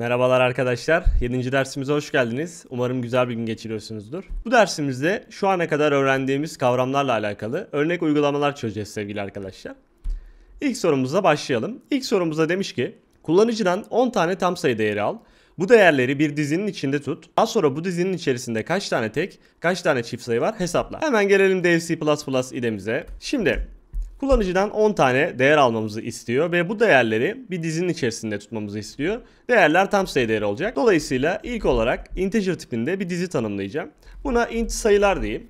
Merhabalar arkadaşlar. 7. dersimize hoş geldiniz. Umarım güzel bir gün geçiriyorsunuzdur. Bu dersimizde şu ana kadar öğrendiğimiz kavramlarla alakalı örnek uygulamalar çözeceğiz sevgili arkadaşlar. İlk sorumuza başlayalım. İlk sorumuzda demiş ki kullanıcıdan 10 tane tam sayı değeri al. Bu değerleri bir dizinin içinde tut. Daha sonra bu dizinin içerisinde kaç tane tek, kaç tane çift sayı var hesapla. Hemen gelelim DFC++ idemize. Şimdi Kullanıcıdan 10 tane değer almamızı istiyor ve bu değerleri bir dizinin içerisinde tutmamızı istiyor. Değerler tam sayı değeri olacak. Dolayısıyla ilk olarak integer tipinde bir dizi tanımlayacağım. Buna int sayılar diyeyim.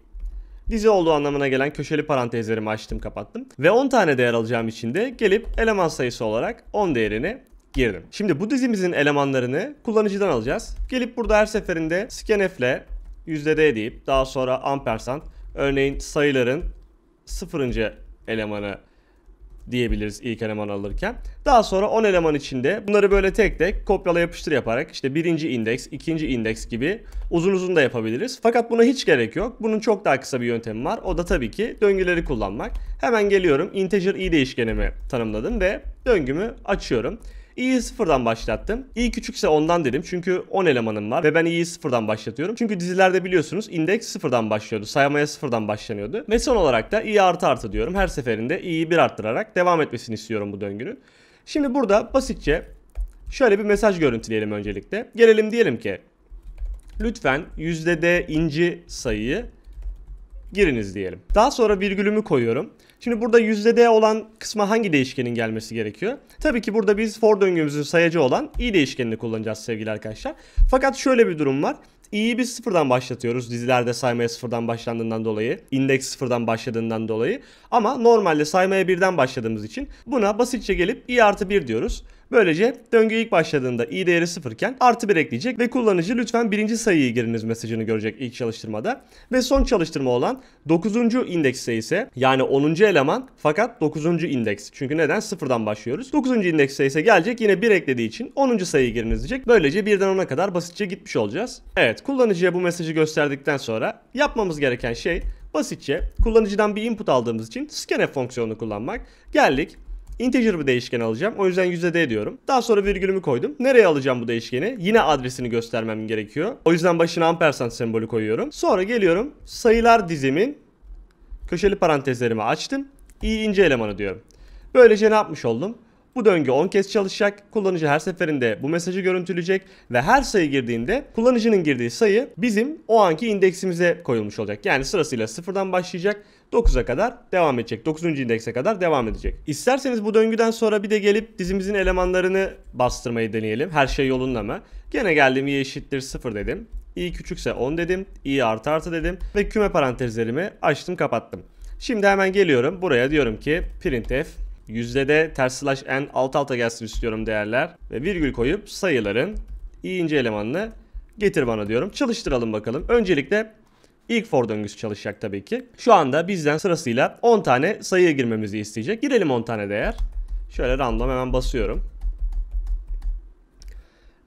Dizi olduğu anlamına gelen köşeli parantezlerimi açtım kapattım. Ve 10 tane değer alacağım için de gelip eleman sayısı olarak 10 değerini girdim. Şimdi bu dizimizin elemanlarını kullanıcıdan alacağız. Gelip burada her seferinde scanf ile %d deyip daha sonra ampersand örneğin sayıların sıfırıncı elemanı diyebiliriz ilk eleman alırken. Daha sonra 10 eleman içinde bunları böyle tek tek kopyala yapıştır yaparak işte birinci indeks, ikinci indeks gibi uzun uzun da yapabiliriz. Fakat buna hiç gerek yok. Bunun çok daha kısa bir yöntemi var. O da tabii ki döngüleri kullanmak. Hemen geliyorum. Integer i değişkenimi tanımladım ve döngümü açıyorum i'yi sıfırdan başlattım. i küçükse ondan dedim çünkü 10 elemanım var ve ben i'yi sıfırdan başlatıyorum. Çünkü dizilerde biliyorsunuz indeks sıfırdan başlıyordu. Saymaya sıfırdan başlanıyordu. Ve son olarak da i artı artı diyorum. Her seferinde i'yi bir arttırarak devam etmesini istiyorum bu döngünün. Şimdi burada basitçe şöyle bir mesaj görüntüleyelim öncelikle. Gelelim diyelim ki lütfen %d inci sayıyı giriniz diyelim. Daha sonra virgülümü koyuyorum. Şimdi burada yüzdede olan kısma hangi değişkenin gelmesi gerekiyor? Tabii ki burada biz for döngümüzün sayacı olan i değişkenini kullanacağız sevgili arkadaşlar. Fakat şöyle bir durum var. iyi biz sıfırdan başlatıyoruz. Dizilerde saymaya sıfırdan başlandığından dolayı. indeks sıfırdan başladığından dolayı. Ama normalde saymaya birden başladığımız için buna basitçe gelip i artı 1 diyoruz. Böylece döngü ilk başladığında i değeri sıfırken artı 1 ekleyecek ve kullanıcı lütfen birinci sayıyı giriniz mesajını görecek ilk çalıştırmada. Ve son çalıştırma olan 9. indekse ise yani 10. eleman fakat 9. indeks. Çünkü neden? Sıfırdan başlıyoruz. 9. indekse ise gelecek yine 1 eklediği için 10. sayıyı giriniz diyecek. Böylece 1'den 10'a kadar basitçe gitmiş olacağız. Evet kullanıcıya bu mesajı gösterdikten sonra yapmamız gereken şey Basitçe kullanıcıdan bir input aldığımız için scanf fonksiyonunu kullanmak. Geldik integer bir değişken alacağım. O yüzden %d diyorum. Daha sonra virgülümü koydum. Nereye alacağım bu değişkeni? Yine adresini göstermem gerekiyor. O yüzden başına ampersand sembolü koyuyorum. Sonra geliyorum sayılar dizimin köşeli parantezlerimi açtım. i ince elemanı diyorum. Böylece ne yapmış oldum? Bu döngü 10 kez çalışacak. Kullanıcı her seferinde bu mesajı görüntüleyecek ve her sayı girdiğinde kullanıcının girdiği sayı bizim o anki indeksimize koyulmuş olacak. Yani sırasıyla sıfırdan başlayacak 9'a kadar devam edecek. 9. indekse kadar devam edecek. İsterseniz bu döngüden sonra bir de gelip dizimizin elemanlarını bastırmayı deneyelim. Her şey yolunda mı? Gene geldim i eşittir 0 dedim. i küçükse 10 dedim. i artı artı dedim. Ve küme parantezlerimi açtım kapattım. Şimdi hemen geliyorum. Buraya diyorum ki printf yüzdede ters slash n alt alta gelsin istiyorum değerler. Ve virgül koyup sayıların i ince elemanını getir bana diyorum. Çalıştıralım bakalım. Öncelikle İlk for döngüsü çalışacak tabii ki. Şu anda bizden sırasıyla 10 tane sayıya girmemizi isteyecek. Girelim 10 tane değer. Şöyle random hemen basıyorum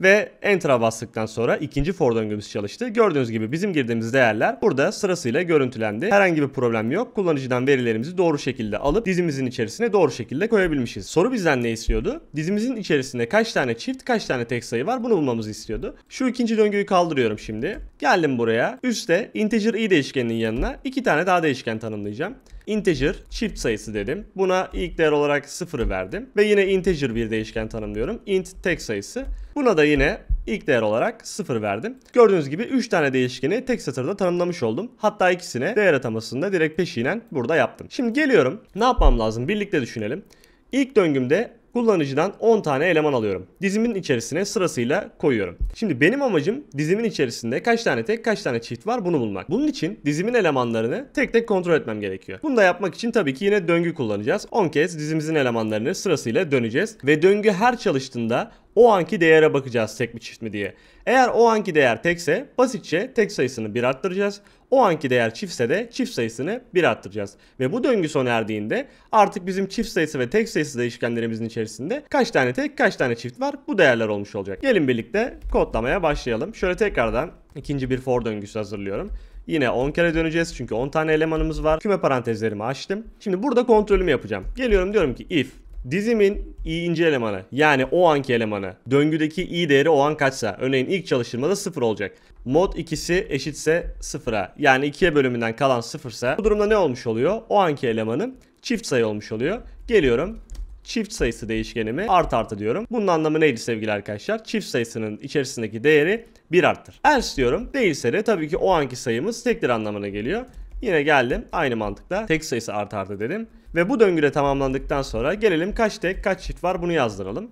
ve Enter'a bastıktan sonra ikinci for döngümüz çalıştı. Gördüğünüz gibi bizim girdiğimiz değerler burada sırasıyla görüntülendi. Herhangi bir problem yok. Kullanıcıdan verilerimizi doğru şekilde alıp dizimizin içerisine doğru şekilde koyabilmişiz. Soru bizden ne istiyordu? Dizimizin içerisinde kaç tane çift, kaç tane tek sayı var bunu bulmamızı istiyordu. Şu ikinci döngüyü kaldırıyorum şimdi. Geldim buraya. Üste integer i değişkeninin yanına iki tane daha değişken tanımlayacağım integer çift sayısı dedim. Buna ilk değer olarak 0'ı verdim. Ve yine integer bir değişken tanımlıyorum. int tek sayısı. Buna da yine ilk değer olarak 0 verdim. Gördüğünüz gibi 3 tane değişkeni tek satırda tanımlamış oldum. Hatta ikisine değer atamasını da direkt peşinen burada yaptım. Şimdi geliyorum. Ne yapmam lazım? Birlikte düşünelim. İlk döngümde kullanıcıdan 10 tane eleman alıyorum. Dizimin içerisine sırasıyla koyuyorum. Şimdi benim amacım dizimin içerisinde kaç tane tek kaç tane çift var bunu bulmak. Bunun için dizimin elemanlarını tek tek kontrol etmem gerekiyor. Bunu da yapmak için tabii ki yine döngü kullanacağız. 10 kez dizimizin elemanlarını sırasıyla döneceğiz ve döngü her çalıştığında o anki değere bakacağız tek mi çift mi diye. Eğer o anki değer tekse basitçe tek sayısını bir arttıracağız. O anki değer çiftse de çift sayısını bir arttıracağız. Ve bu döngü sona erdiğinde artık bizim çift sayısı ve tek sayısı değişkenlerimizin içerisinde kaç tane tek kaç tane çift var bu değerler olmuş olacak. Gelin birlikte kodlamaya başlayalım. Şöyle tekrardan ikinci bir for döngüsü hazırlıyorum. Yine 10 kere döneceğiz çünkü 10 tane elemanımız var. Küme parantezlerimi açtım. Şimdi burada kontrolümü yapacağım. Geliyorum diyorum ki if Dizimin i'inci elemanı yani o anki elemanı döngüdeki i değeri o an kaçsa örneğin ilk çalıştırmada 0 olacak. Mod ikisi eşitse 0'a yani 2'ye bölümünden kalan ise bu durumda ne olmuş oluyor? O anki elemanın çift sayı olmuş oluyor. Geliyorum çift sayısı değişkenimi art artı diyorum. Bunun anlamı neydi sevgili arkadaşlar? Çift sayısının içerisindeki değeri 1 arttır. Else diyorum değilse de tabii ki o anki sayımız tektir anlamına geliyor. Yine geldim aynı mantıkla tek sayısı art artı dedim. Ve bu döngüde tamamlandıktan sonra gelelim kaç tek kaç çift var bunu yazdıralım.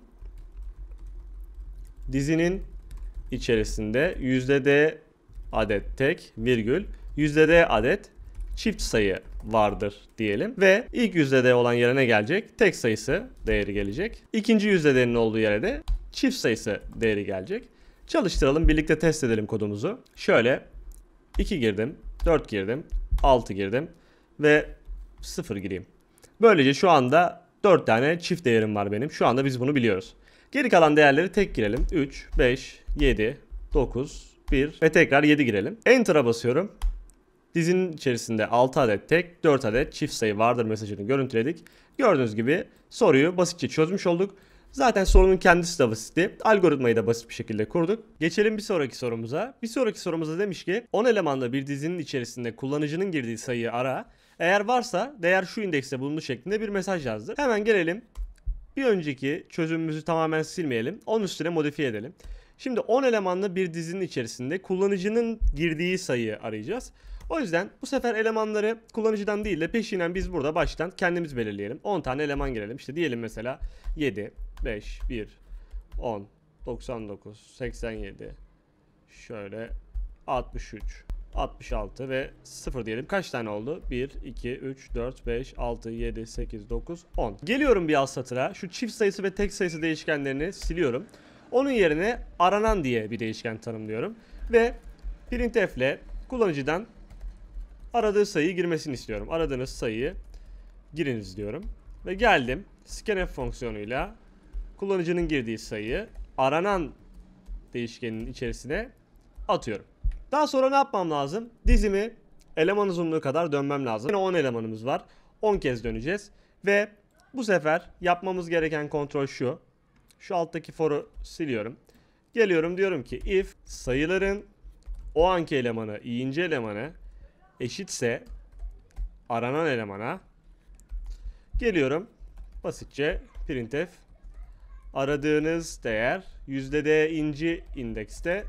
Dizinin içerisinde yüzde d adet tek virgül yüzde d adet çift sayı vardır diyelim ve ilk yüzdede olan yere ne gelecek? Tek sayısı değeri gelecek. İkinci yüzdedenin olduğu yere de çift sayısı değeri gelecek. Çalıştıralım birlikte test edelim kodumuzu. Şöyle 2 girdim, 4 girdim, 6 girdim ve 0 gireyim. Böylece şu anda 4 tane çift değerim var benim. Şu anda biz bunu biliyoruz. Geri kalan değerleri tek girelim. 3, 5, 7, 9, 1 ve tekrar 7 girelim. Enter'a basıyorum. Dizinin içerisinde 6 adet tek, 4 adet çift sayı vardır mesajını görüntüledik. Gördüğünüz gibi soruyu basitçe çözmüş olduk. Zaten sorunun kendisi de basitti. Algoritmayı da basit bir şekilde kurduk. Geçelim bir sonraki sorumuza. Bir sonraki sorumuza demiş ki 10 elemanla bir dizinin içerisinde kullanıcının girdiği sayıyı ara eğer varsa değer şu indekse bulunduğu şeklinde bir mesaj yazdır. Hemen gelelim. Bir önceki çözümümüzü tamamen silmeyelim. Onun üstüne modifiye edelim. Şimdi 10 elemanlı bir dizinin içerisinde kullanıcının girdiği sayıyı arayacağız. O yüzden bu sefer elemanları kullanıcıdan değil de peşinen biz burada baştan kendimiz belirleyelim. 10 tane eleman girelim. İşte diyelim mesela 7, 5, 1, 10, 99, 87, şöyle 63, 66 ve 0 diyelim. Kaç tane oldu? 1, 2, 3, 4, 5, 6, 7, 8, 9, 10. Geliyorum bir alt satıra. Şu çift sayısı ve tek sayısı değişkenlerini siliyorum. Onun yerine aranan diye bir değişken tanımlıyorum. Ve printf ile kullanıcıdan aradığı sayıyı girmesini istiyorum. Aradığınız sayıyı giriniz diyorum. Ve geldim scanf fonksiyonuyla kullanıcının girdiği sayıyı aranan değişkenin içerisine atıyorum. Daha sonra ne yapmam lazım? Dizimi eleman uzunluğu kadar dönmem lazım. Yine 10 elemanımız var. 10 kez döneceğiz. Ve bu sefer yapmamız gereken kontrol şu. Şu alttaki foru siliyorum. Geliyorum diyorum ki if sayıların o anki elemanı, iyinci elemanı eşitse aranan elemana geliyorum basitçe printf aradığınız değer %d inci indekste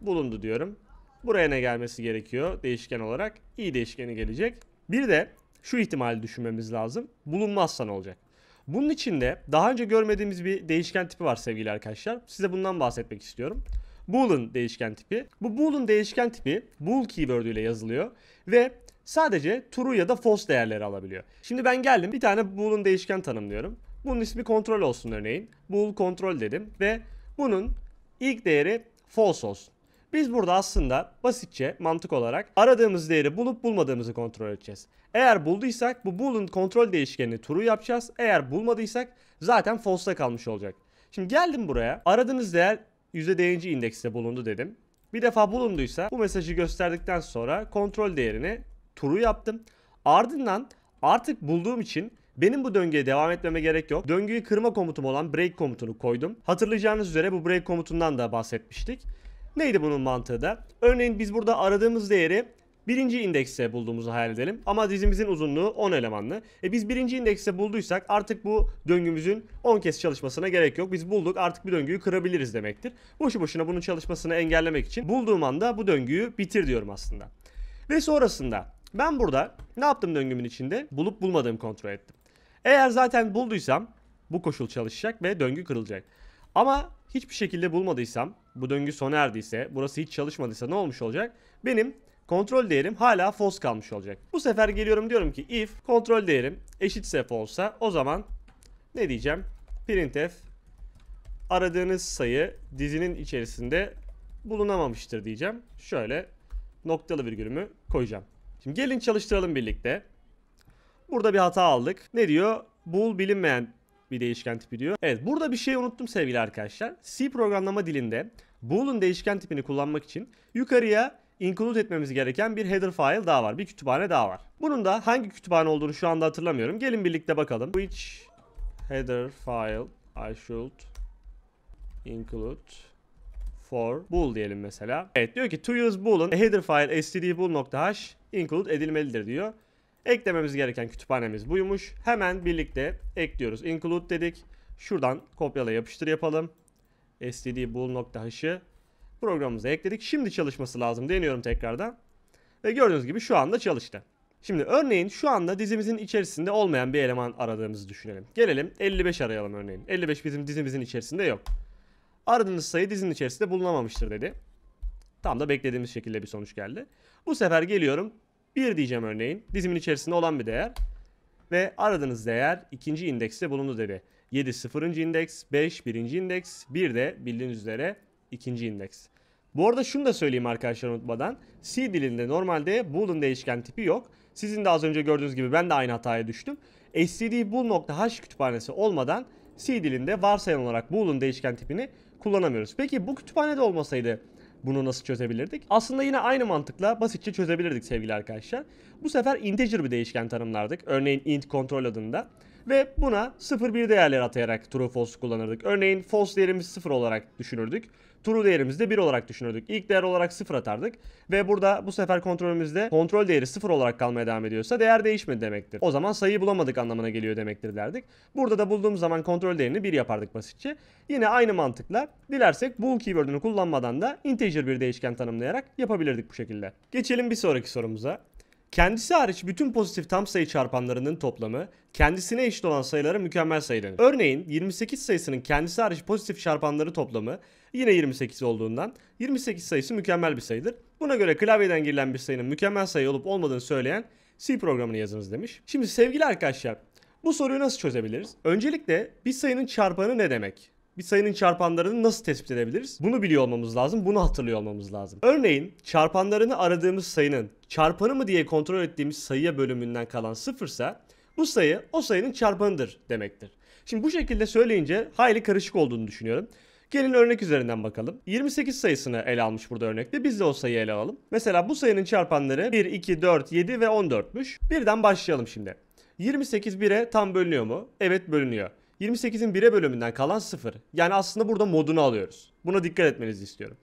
bulundu diyorum. Buraya ne gelmesi gerekiyor değişken olarak? i değişkeni gelecek. Bir de şu ihtimali düşünmemiz lazım. Bulunmazsa ne olacak? Bunun içinde daha önce görmediğimiz bir değişken tipi var sevgili arkadaşlar. Size bundan bahsetmek istiyorum. bool'un değişken tipi. Bu bool'un değişken tipi bool keyword ile yazılıyor ve sadece true ya da false değerleri alabiliyor. Şimdi ben geldim bir tane bool'un değişken tanımlıyorum. Bunun ismi kontrol olsun örneğin. Bool kontrol dedim ve bunun ilk değeri false olsun. Biz burada aslında basitçe mantık olarak aradığımız değeri bulup bulmadığımızı kontrol edeceğiz. Eğer bulduysak bu bool'un kontrol değişkenini true yapacağız. Eğer bulmadıysak zaten false'da kalmış olacak. Şimdi geldim buraya. Aradığınız değer %d'inci indekste bulundu dedim. Bir defa bulunduysa bu mesajı gösterdikten sonra kontrol değerini true yaptım. Ardından artık bulduğum için benim bu döngüye devam etmeme gerek yok. Döngüyü kırma komutum olan break komutunu koydum. Hatırlayacağınız üzere bu break komutundan da bahsetmiştik. Neydi bunun mantığı da? Örneğin biz burada aradığımız değeri birinci indekse bulduğumuzu hayal edelim. Ama dizimizin uzunluğu 10 elemanlı. E biz birinci indekse bulduysak artık bu döngümüzün 10 kez çalışmasına gerek yok. Biz bulduk artık bir döngüyü kırabiliriz demektir. Boşu boşuna bunun çalışmasını engellemek için bulduğum anda bu döngüyü bitir diyorum aslında. Ve sonrasında ben burada ne yaptım döngümün içinde? Bulup bulmadığımı kontrol ettim. Eğer zaten bulduysam bu koşul çalışacak ve döngü kırılacak. Ama hiçbir şekilde bulmadıysam, bu döngü sona erdiyse, burası hiç çalışmadıysa ne olmuş olacak? Benim kontrol değerim hala false kalmış olacak. Bu sefer geliyorum diyorum ki if kontrol değerim eşitse false'a o zaman ne diyeceğim? printf aradığınız sayı dizinin içerisinde bulunamamıştır diyeceğim. Şöyle noktalı virgülümü koyacağım. Şimdi gelin çalıştıralım birlikte. Burada bir hata aldık. Ne diyor? Bul bilinmeyen bir değişken tipi diyor. Evet burada bir şey unuttum sevgili arkadaşlar. C programlama dilinde bool'un değişken tipini kullanmak için yukarıya include etmemiz gereken bir header file daha var. Bir kütüphane daha var. Bunun da hangi kütüphane olduğunu şu anda hatırlamıyorum. Gelin birlikte bakalım. Which header file I should include for bool diyelim mesela. Evet diyor ki to use bool'un header file std bool.h include edilmelidir diyor. Eklememiz gereken kütüphanemiz buymuş. Hemen birlikte ekliyoruz. Include dedik. Şuradan kopyala yapıştır yapalım. std bool.h'ı programımıza ekledik. Şimdi çalışması lazım. Deniyorum tekrardan. Ve gördüğünüz gibi şu anda çalıştı. Şimdi örneğin şu anda dizimizin içerisinde olmayan bir eleman aradığımızı düşünelim. Gelelim 55 arayalım örneğin. 55 bizim dizimizin içerisinde yok. Aradığınız sayı dizinin içerisinde bulunamamıştır dedi. Tam da beklediğimiz şekilde bir sonuç geldi. Bu sefer geliyorum 1 diyeceğim örneğin. Dizimin içerisinde olan bir değer. Ve aradığınız değer ikinci indekste bulundu dedi. 7 sıfırıncı indeks, 5 birinci indeks, 1 de bildiğiniz üzere ikinci indeks. Bu arada şunu da söyleyeyim arkadaşlar unutmadan. C dilinde normalde boolean değişken tipi yok. Sizin de az önce gördüğünüz gibi ben de aynı hataya düştüm. std bool.h kütüphanesi olmadan C dilinde varsayılan olarak boolean değişken tipini kullanamıyoruz. Peki bu kütüphanede olmasaydı bunu nasıl çözebilirdik? Aslında yine aynı mantıkla basitçe çözebilirdik sevgili arkadaşlar. Bu sefer integer bir değişken tanımlardık. Örneğin int kontrol adında. Ve buna 0-1 değerler atayarak true false kullanırdık. Örneğin false değerimiz 0 olarak düşünürdük. True değerimizi de 1 olarak düşünürdük. İlk değer olarak 0 atardık. Ve burada bu sefer kontrolümüzde kontrol değeri 0 olarak kalmaya devam ediyorsa değer değişmedi demektir. O zaman sayıyı bulamadık anlamına geliyor demektir derdik. Burada da bulduğumuz zaman kontrol değerini 1 yapardık basitçe. Yine aynı mantıkla dilersek bool keyword'ünü kullanmadan da integer bir değişken tanımlayarak yapabilirdik bu şekilde. Geçelim bir sonraki sorumuza. Kendisi hariç bütün pozitif tam sayı çarpanlarının toplamı kendisine eşit olan sayılara mükemmel sayı denir. Örneğin 28 sayısının kendisi hariç pozitif çarpanları toplamı yine 28 olduğundan 28 sayısı mükemmel bir sayıdır. Buna göre klavyeden girilen bir sayının mükemmel sayı olup olmadığını söyleyen C programını yazınız demiş. Şimdi sevgili arkadaşlar bu soruyu nasıl çözebiliriz? Öncelikle bir sayının çarpanı ne demek? bir sayının çarpanlarını nasıl tespit edebiliriz? Bunu biliyor olmamız lazım, bunu hatırlıyor olmamız lazım. Örneğin çarpanlarını aradığımız sayının çarpanı mı diye kontrol ettiğimiz sayıya bölümünden kalan sıfırsa bu sayı o sayının çarpanıdır demektir. Şimdi bu şekilde söyleyince hayli karışık olduğunu düşünüyorum. Gelin örnek üzerinden bakalım. 28 sayısını ele almış burada örnekte. Biz de o sayıyı ele alalım. Mesela bu sayının çarpanları 1, 2, 4, 7 ve 14'müş. Birden başlayalım şimdi. 28 1'e tam bölünüyor mu? Evet bölünüyor. 28'in 1'e bölümünden kalan 0. Yani aslında burada modunu alıyoruz. Buna dikkat etmenizi istiyorum.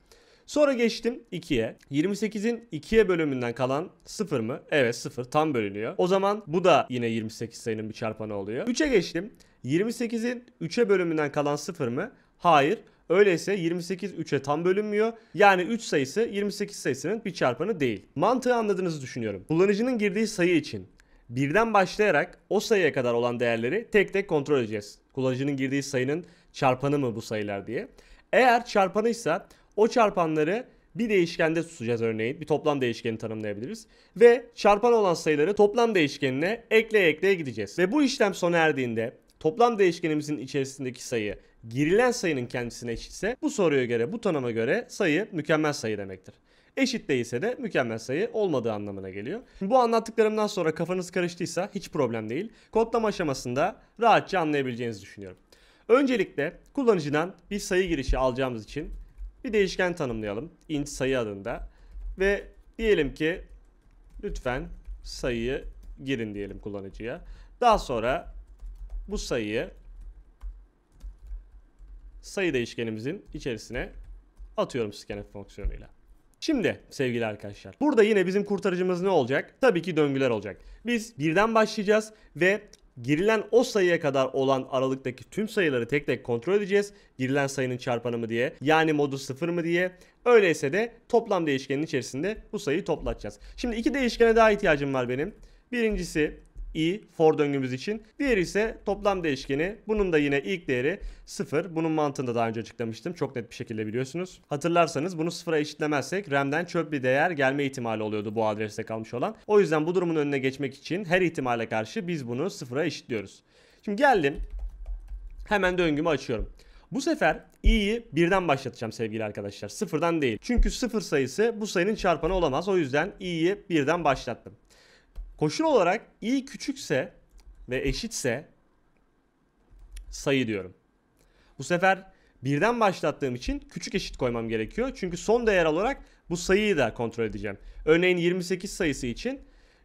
Sonra geçtim 2'ye. 28'in 2'ye bölümünden kalan 0 mı? Evet 0 tam bölünüyor. O zaman bu da yine 28 sayının bir çarpanı oluyor. 3'e geçtim. 28'in 3'e bölümünden kalan 0 mı? Hayır. Öyleyse 28 3'e tam bölünmüyor. Yani 3 sayısı 28 sayısının bir çarpanı değil. Mantığı anladığınızı düşünüyorum. Kullanıcının girdiği sayı için birden başlayarak o sayıya kadar olan değerleri tek tek kontrol edeceğiz kullanıcının girdiği sayının çarpanı mı bu sayılar diye. Eğer çarpanıysa o çarpanları bir değişkende tutacağız örneğin. Bir toplam değişkeni tanımlayabiliriz. Ve çarpan olan sayıları toplam değişkenine ekleye ekleye gideceğiz. Ve bu işlem sona erdiğinde toplam değişkenimizin içerisindeki sayı girilen sayının kendisine eşitse bu soruya göre bu tanıma göre sayı mükemmel sayı demektir. Eşit değilse de mükemmel sayı olmadığı anlamına geliyor. Bu anlattıklarımdan sonra kafanız karıştıysa hiç problem değil. Kodlama aşamasında rahatça anlayabileceğinizi düşünüyorum. Öncelikle kullanıcıdan bir sayı girişi alacağımız için bir değişken tanımlayalım int sayı adında ve diyelim ki lütfen sayıyı girin diyelim kullanıcıya. Daha sonra bu sayıyı sayı değişkenimizin içerisine atıyorum scanf fonksiyonuyla. Şimdi sevgili arkadaşlar burada yine bizim kurtarıcımız ne olacak? Tabii ki döngüler olacak. Biz birden başlayacağız ve girilen o sayıya kadar olan aralıktaki tüm sayıları tek tek kontrol edeceğiz. Girilen sayının çarpanı mı diye yani modu sıfır mı diye. Öyleyse de toplam değişkenin içerisinde bu sayıyı toplatacağız. Şimdi iki değişkene daha ihtiyacım var benim. Birincisi i for döngümüz için. Diğeri ise toplam değişkeni. Bunun da yine ilk değeri 0. Bunun mantığını da daha önce açıklamıştım. Çok net bir şekilde biliyorsunuz. Hatırlarsanız bunu sıfıra eşitlemezsek RAM'den çöp bir değer gelme ihtimali oluyordu bu adreste kalmış olan. O yüzden bu durumun önüne geçmek için her ihtimale karşı biz bunu sıfıra eşitliyoruz. Şimdi geldim. Hemen döngümü açıyorum. Bu sefer i'yi birden başlatacağım sevgili arkadaşlar. Sıfırdan değil. Çünkü sıfır sayısı bu sayının çarpanı olamaz. O yüzden i'yi birden başlattım. Koşul olarak i küçükse ve eşitse sayı diyorum. Bu sefer birden başlattığım için küçük eşit koymam gerekiyor. Çünkü son değer olarak bu sayıyı da kontrol edeceğim. Örneğin 28 sayısı için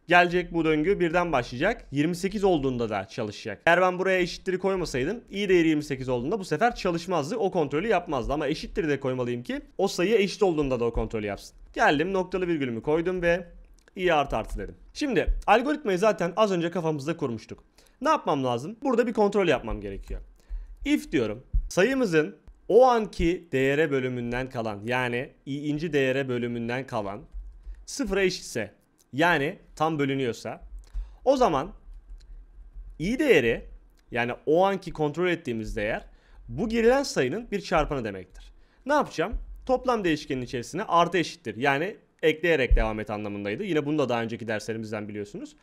gelecek bu döngü birden başlayacak. 28 olduğunda da çalışacak. Eğer ben buraya eşitleri koymasaydım i değeri 28 olduğunda bu sefer çalışmazdı. O kontrolü yapmazdı ama eşitleri de koymalıyım ki o sayı eşit olduğunda da o kontrolü yapsın. Geldim noktalı virgülümü koydum ve i artı artı dedim. Şimdi algoritmayı zaten az önce kafamızda kurmuştuk. Ne yapmam lazım? Burada bir kontrol yapmam gerekiyor. If diyorum sayımızın o anki değere bölümünden kalan yani i'inci değere bölümünden kalan sıfıra eşitse yani tam bölünüyorsa o zaman i değeri yani o anki kontrol ettiğimiz değer bu girilen sayının bir çarpanı demektir. Ne yapacağım? Toplam değişkenin içerisine artı eşittir. Yani ekleyerek devam et anlamındaydı. Yine bunu da daha önceki derslerimizden biliyorsunuz.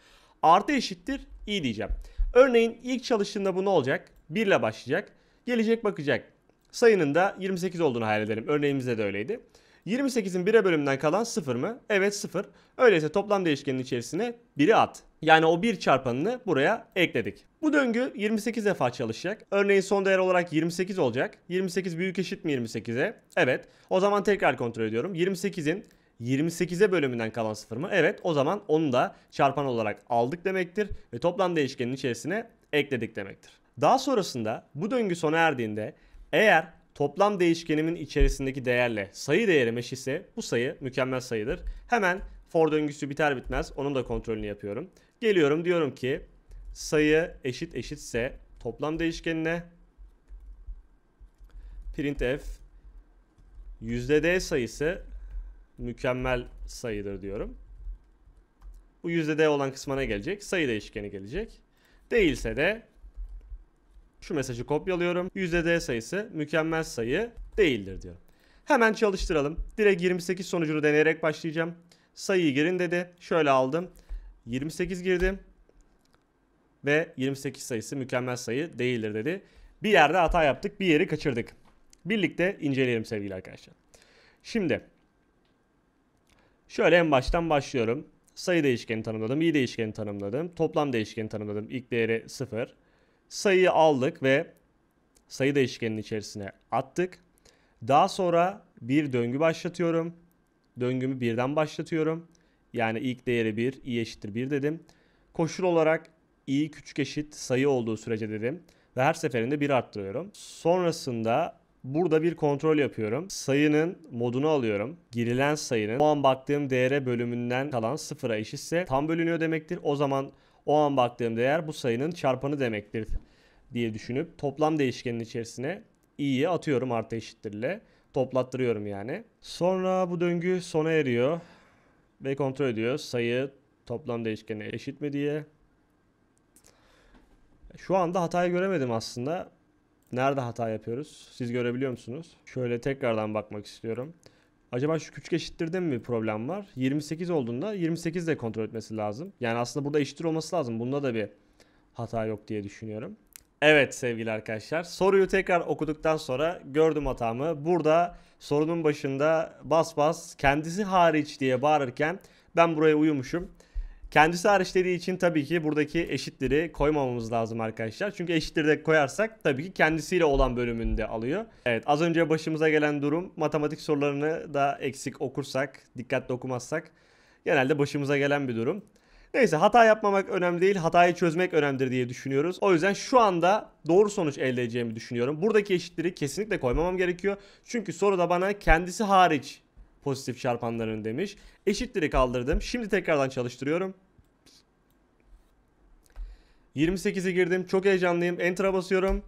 Artı eşittir i diyeceğim. Örneğin ilk çalıştığında bu ne olacak? 1 ile başlayacak. Gelecek bakacak. Sayının da 28 olduğunu hayal edelim. Örneğimizde de öyleydi. 28'in 1'e bölümünden kalan 0 mı? Evet 0. Öyleyse toplam değişkenin içerisine 1'i at. Yani o 1 çarpanını buraya ekledik. Bu döngü 28 defa çalışacak. Örneğin son değer olarak 28 olacak. 28 büyük eşit mi 28'e? Evet. O zaman tekrar kontrol ediyorum. 28'in 28'e bölümünden kalan sıfır mı? Evet o zaman onu da çarpan olarak aldık demektir ve toplam değişkenin içerisine ekledik demektir. Daha sonrasında bu döngü sona erdiğinde eğer toplam değişkenimin içerisindeki değerle sayı değerim eş ise bu sayı mükemmel sayıdır. Hemen for döngüsü biter bitmez onun da kontrolünü yapıyorum. Geliyorum diyorum ki sayı eşit eşitse toplam değişkenine printf yüzde d sayısı mükemmel sayıdır diyorum. Bu yüzde d olan kısmına gelecek. Sayı değişkeni gelecek. Değilse de şu mesajı kopyalıyorum. Yüzde d sayısı mükemmel sayı değildir diyorum. Hemen çalıştıralım. Direkt 28 sonucunu deneyerek başlayacağım. Sayıyı girin dedi. Şöyle aldım. 28 girdim. Ve 28 sayısı mükemmel sayı değildir dedi. Bir yerde hata yaptık, bir yeri kaçırdık. Birlikte inceleyelim sevgili arkadaşlar. Şimdi Şöyle en baştan başlıyorum. Sayı değişkeni tanımladım, i değişkeni tanımladım, toplam değişkeni tanımladım. İlk değeri 0. Sayıyı aldık ve sayı değişkeninin içerisine attık. Daha sonra bir döngü başlatıyorum. Döngümü birden başlatıyorum. Yani ilk değeri 1, i eşittir 1 dedim. Koşul olarak i küçük eşit sayı olduğu sürece dedim. Ve her seferinde 1 arttırıyorum. Sonrasında Burada bir kontrol yapıyorum. Sayının modunu alıyorum. Girilen sayının o an baktığım değere bölümünden kalan sıfıra eşitse tam bölünüyor demektir. O zaman o an baktığım değer bu sayının çarpanı demektir diye düşünüp toplam değişkenin içerisine i'yi atıyorum artı eşittir ile. Toplattırıyorum yani. Sonra bu döngü sona eriyor. Ve kontrol ediyor sayı toplam değişkenine eşit mi diye. Şu anda hatayı göremedim aslında. Nerede hata yapıyoruz? Siz görebiliyor musunuz? Şöyle tekrardan bakmak istiyorum. Acaba şu küçük eşittirde mi bir problem var? 28 olduğunda 28 de kontrol etmesi lazım. Yani aslında burada eşittir olması lazım. Bunda da bir hata yok diye düşünüyorum. Evet sevgili arkadaşlar soruyu tekrar okuduktan sonra gördüm hatamı. Burada sorunun başında bas bas kendisi hariç diye bağırırken ben buraya uyumuşum. Kendisi hariç dediği için tabii ki buradaki eşitleri koymamamız lazım arkadaşlar. Çünkü eşitleri de koyarsak tabii ki kendisiyle olan bölümünde alıyor. Evet az önce başımıza gelen durum matematik sorularını da eksik okursak, dikkatli okumazsak genelde başımıza gelen bir durum. Neyse hata yapmamak önemli değil, hatayı çözmek önemlidir diye düşünüyoruz. O yüzden şu anda doğru sonuç elde edeceğimi düşünüyorum. Buradaki eşitleri kesinlikle koymamam gerekiyor. Çünkü soruda bana kendisi hariç pozitif çarpanların demiş. Eşitleri kaldırdım. Şimdi tekrardan çalıştırıyorum. 28'e girdim. Çok heyecanlıyım. Enter'a basıyorum.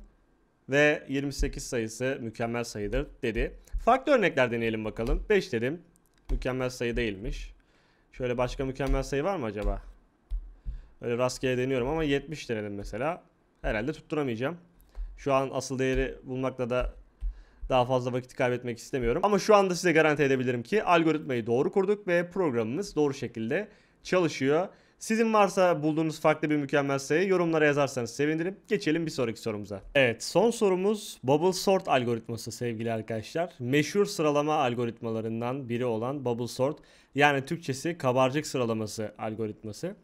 Ve 28 sayısı mükemmel sayıdır dedi. Farklı örnekler deneyelim bakalım. 5 dedim. Mükemmel sayı değilmiş. Şöyle başka mükemmel sayı var mı acaba? Öyle rastgele deniyorum ama 70 denedim mesela. Herhalde tutturamayacağım. Şu an asıl değeri bulmakla da daha fazla vakit kaybetmek istemiyorum. Ama şu anda size garanti edebilirim ki algoritmayı doğru kurduk ve programımız doğru şekilde çalışıyor. Sizin varsa bulduğunuz farklı bir mükemmel sayı yorumlara yazarsanız sevinirim. Geçelim bir sonraki sorumuza. Evet son sorumuz Bubble Sort algoritması sevgili arkadaşlar. Meşhur sıralama algoritmalarından biri olan Bubble Sort yani Türkçesi kabarcık sıralaması algoritması.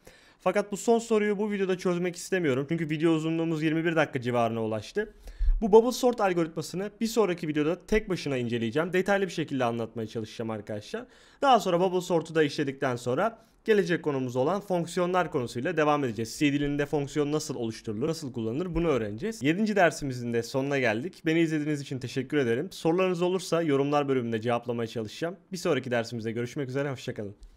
Fakat bu son soruyu bu videoda çözmek istemiyorum. Çünkü video uzunluğumuz 21 dakika civarına ulaştı. Bu bubble sort algoritmasını bir sonraki videoda tek başına inceleyeceğim. Detaylı bir şekilde anlatmaya çalışacağım arkadaşlar. Daha sonra bubble sort'u da işledikten sonra gelecek konumuz olan fonksiyonlar konusuyla devam edeceğiz. C dilinde fonksiyon nasıl oluşturulur, nasıl kullanılır bunu öğreneceğiz. 7. dersimizin de sonuna geldik. Beni izlediğiniz için teşekkür ederim. Sorularınız olursa yorumlar bölümünde cevaplamaya çalışacağım. Bir sonraki dersimizde görüşmek üzere, hoşçakalın.